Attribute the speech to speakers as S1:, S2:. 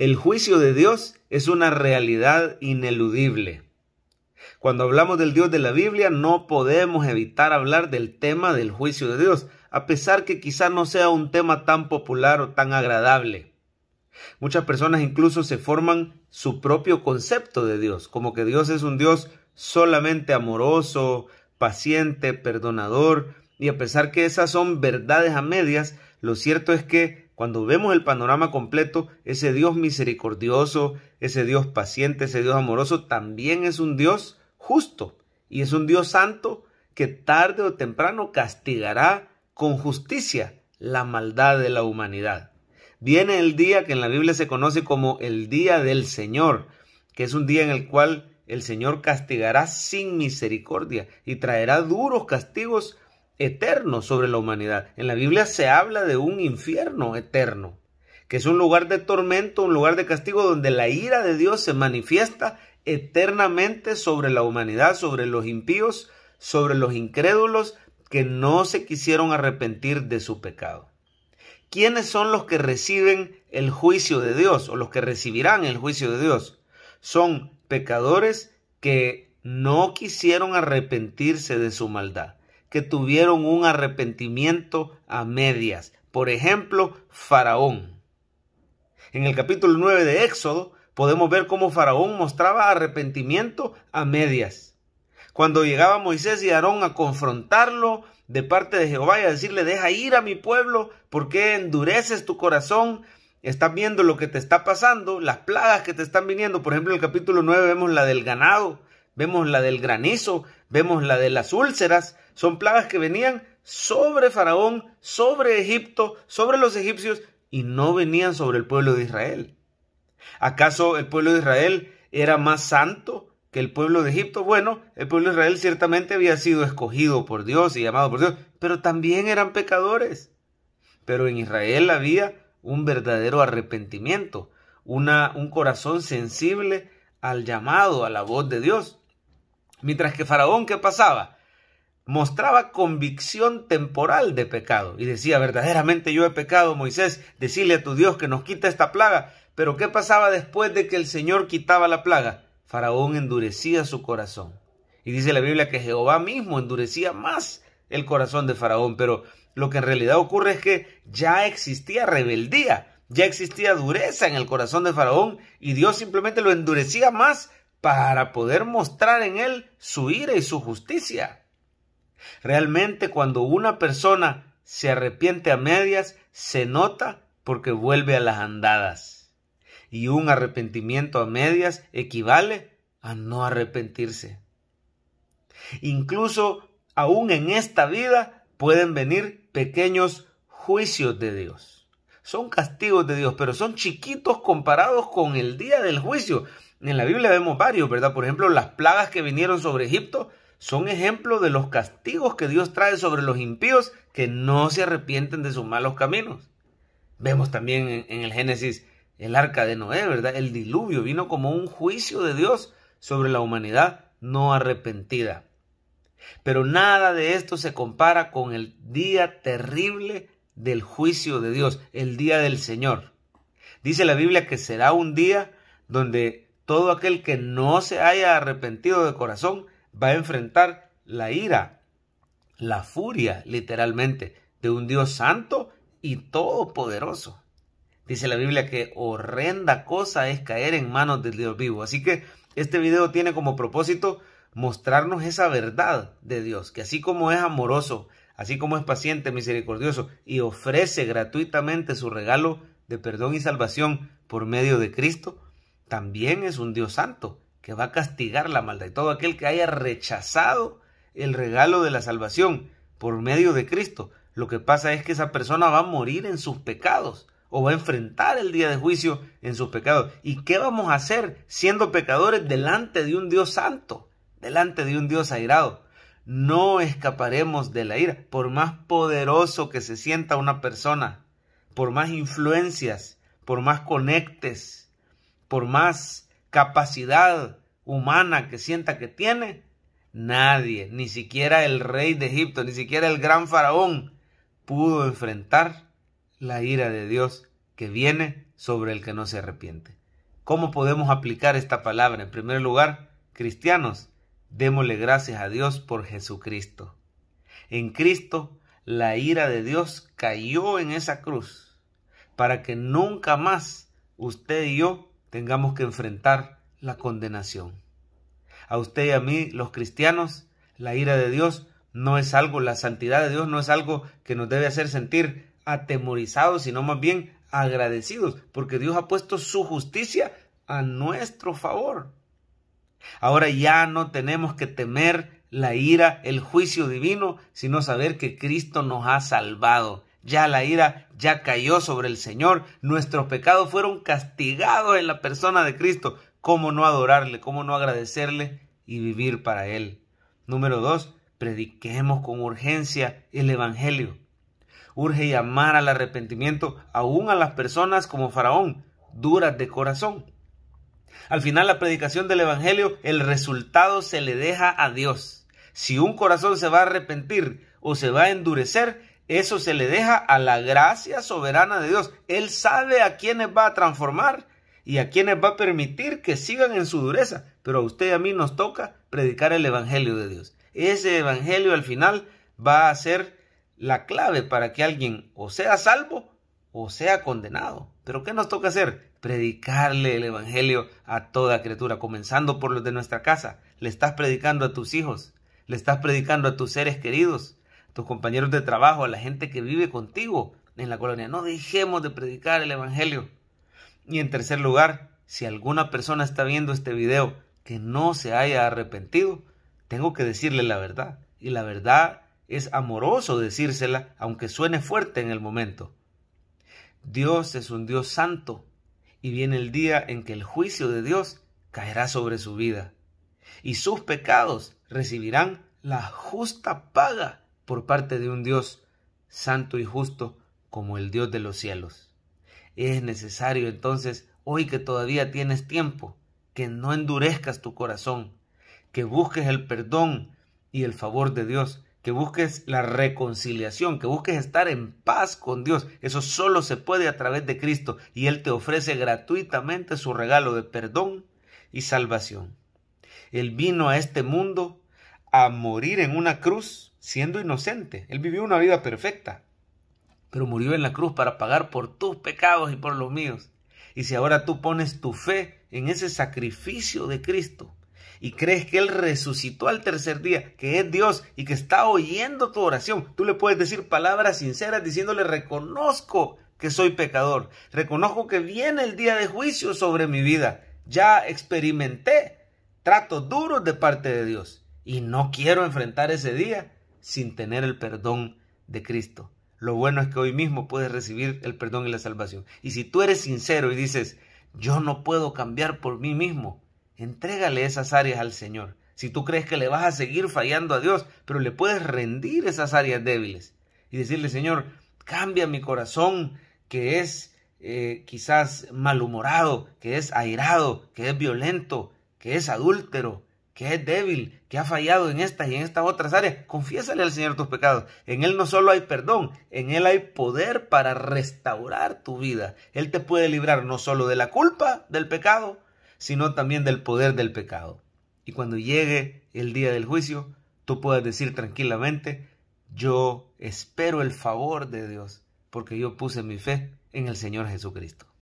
S1: El juicio de Dios es una realidad ineludible. Cuando hablamos del Dios de la Biblia, no podemos evitar hablar del tema del juicio de Dios, a pesar que quizá no sea un tema tan popular o tan agradable. Muchas personas incluso se forman su propio concepto de Dios, como que Dios es un Dios solamente amoroso, paciente, perdonador, y a pesar que esas son verdades a medias, lo cierto es que cuando vemos el panorama completo, ese Dios misericordioso, ese Dios paciente, ese Dios amoroso, también es un Dios justo y es un Dios santo que tarde o temprano castigará con justicia la maldad de la humanidad. Viene el día que en la Biblia se conoce como el día del Señor, que es un día en el cual el Señor castigará sin misericordia y traerá duros castigos eterno sobre la humanidad. En la Biblia se habla de un infierno eterno, que es un lugar de tormento, un lugar de castigo donde la ira de Dios se manifiesta eternamente sobre la humanidad, sobre los impíos, sobre los incrédulos que no se quisieron arrepentir de su pecado. ¿Quiénes son los que reciben el juicio de Dios o los que recibirán el juicio de Dios? Son pecadores que no quisieron arrepentirse de su maldad que tuvieron un arrepentimiento a medias. Por ejemplo, Faraón. En el capítulo 9 de Éxodo podemos ver cómo Faraón mostraba arrepentimiento a medias. Cuando llegaba Moisés y Aarón a confrontarlo de parte de Jehová y a decirle, deja ir a mi pueblo, porque endureces tu corazón? Estás viendo lo que te está pasando, las plagas que te están viniendo. Por ejemplo, en el capítulo 9 vemos la del ganado, vemos la del granizo, Vemos la de las úlceras, son plagas que venían sobre Faraón, sobre Egipto, sobre los egipcios y no venían sobre el pueblo de Israel. ¿Acaso el pueblo de Israel era más santo que el pueblo de Egipto? Bueno, el pueblo de Israel ciertamente había sido escogido por Dios y llamado por Dios, pero también eran pecadores. Pero en Israel había un verdadero arrepentimiento, una, un corazón sensible al llamado, a la voz de Dios. Mientras que Faraón, ¿qué pasaba? Mostraba convicción temporal de pecado y decía, verdaderamente yo he pecado, Moisés, decirle a tu Dios que nos quita esta plaga. Pero ¿qué pasaba después de que el Señor quitaba la plaga? Faraón endurecía su corazón. Y dice la Biblia que Jehová mismo endurecía más el corazón de Faraón, pero lo que en realidad ocurre es que ya existía rebeldía, ya existía dureza en el corazón de Faraón y Dios simplemente lo endurecía más para poder mostrar en él su ira y su justicia. Realmente cuando una persona se arrepiente a medias, se nota porque vuelve a las andadas. Y un arrepentimiento a medias equivale a no arrepentirse. Incluso aún en esta vida pueden venir pequeños juicios de Dios son castigos de Dios, pero son chiquitos comparados con el día del juicio. En la Biblia vemos varios, ¿verdad? Por ejemplo, las plagas que vinieron sobre Egipto son ejemplos de los castigos que Dios trae sobre los impíos que no se arrepienten de sus malos caminos. Vemos también en, en el Génesis el arca de Noé, ¿verdad? El diluvio vino como un juicio de Dios sobre la humanidad no arrepentida. Pero nada de esto se compara con el día terrible del juicio de Dios, el día del Señor. Dice la Biblia que será un día donde todo aquel que no se haya arrepentido de corazón va a enfrentar la ira, la furia, literalmente, de un Dios santo y todopoderoso. Dice la Biblia que horrenda cosa es caer en manos del Dios vivo. Así que este video tiene como propósito mostrarnos esa verdad de Dios, que así como es amoroso, así como es paciente, misericordioso, y ofrece gratuitamente su regalo de perdón y salvación por medio de Cristo, también es un Dios santo que va a castigar la maldad. Y todo aquel que haya rechazado el regalo de la salvación por medio de Cristo, lo que pasa es que esa persona va a morir en sus pecados o va a enfrentar el día de juicio en sus pecados. ¿Y qué vamos a hacer siendo pecadores delante de un Dios santo, delante de un Dios airado? no escaparemos de la ira. Por más poderoso que se sienta una persona, por más influencias, por más conectes, por más capacidad humana que sienta que tiene, nadie, ni siquiera el rey de Egipto, ni siquiera el gran faraón, pudo enfrentar la ira de Dios que viene sobre el que no se arrepiente. ¿Cómo podemos aplicar esta palabra? En primer lugar, cristianos, Démosle gracias a Dios por Jesucristo. En Cristo la ira de Dios cayó en esa cruz para que nunca más usted y yo tengamos que enfrentar la condenación. A usted y a mí, los cristianos, la ira de Dios no es algo, la santidad de Dios no es algo que nos debe hacer sentir atemorizados, sino más bien agradecidos, porque Dios ha puesto su justicia a nuestro favor. Ahora ya no tenemos que temer la ira, el juicio divino, sino saber que Cristo nos ha salvado. Ya la ira ya cayó sobre el Señor, nuestros pecados fueron castigados en la persona de Cristo. ¿Cómo no adorarle? ¿Cómo no agradecerle y vivir para Él? Número dos, prediquemos con urgencia el Evangelio. Urge llamar al arrepentimiento aún a las personas como Faraón, duras de corazón. Al final la predicación del Evangelio, el resultado se le deja a Dios. Si un corazón se va a arrepentir o se va a endurecer, eso se le deja a la gracia soberana de Dios. Él sabe a quiénes va a transformar y a quienes va a permitir que sigan en su dureza. Pero a usted y a mí nos toca predicar el Evangelio de Dios. Ese Evangelio al final va a ser la clave para que alguien o sea salvo o sea condenado. Pero ¿qué nos toca hacer? Predicarle el Evangelio a toda criatura, comenzando por los de nuestra casa. Le estás predicando a tus hijos, le estás predicando a tus seres queridos, a tus compañeros de trabajo, a la gente que vive contigo en la colonia. No dejemos de predicar el Evangelio. Y en tercer lugar, si alguna persona está viendo este video que no se haya arrepentido, tengo que decirle la verdad. Y la verdad es amoroso decírsela, aunque suene fuerte en el momento Dios es un Dios santo y viene el día en que el juicio de Dios caerá sobre su vida y sus pecados recibirán la justa paga por parte de un Dios santo y justo como el Dios de los cielos. Es necesario entonces, hoy que todavía tienes tiempo, que no endurezcas tu corazón, que busques el perdón y el favor de Dios que busques la reconciliación, que busques estar en paz con Dios. Eso solo se puede a través de Cristo y Él te ofrece gratuitamente su regalo de perdón y salvación. Él vino a este mundo a morir en una cruz siendo inocente. Él vivió una vida perfecta, pero murió en la cruz para pagar por tus pecados y por los míos. Y si ahora tú pones tu fe en ese sacrificio de Cristo, y crees que Él resucitó al tercer día, que es Dios y que está oyendo tu oración, tú le puedes decir palabras sinceras diciéndole, reconozco que soy pecador, reconozco que viene el día de juicio sobre mi vida, ya experimenté tratos duros de parte de Dios y no quiero enfrentar ese día sin tener el perdón de Cristo. Lo bueno es que hoy mismo puedes recibir el perdón y la salvación. Y si tú eres sincero y dices, yo no puedo cambiar por mí mismo, Entrégale esas áreas al Señor. Si tú crees que le vas a seguir fallando a Dios, pero le puedes rendir esas áreas débiles y decirle, Señor, cambia mi corazón que es eh, quizás malhumorado, que es airado, que es violento, que es adúltero, que es débil, que ha fallado en estas y en estas otras áreas, confiésale al Señor tus pecados. En Él no solo hay perdón, en Él hay poder para restaurar tu vida. Él te puede librar no solo de la culpa del pecado, sino también del poder del pecado. Y cuando llegue el día del juicio, tú puedas decir tranquilamente, yo espero el favor de Dios, porque yo puse mi fe en el Señor Jesucristo.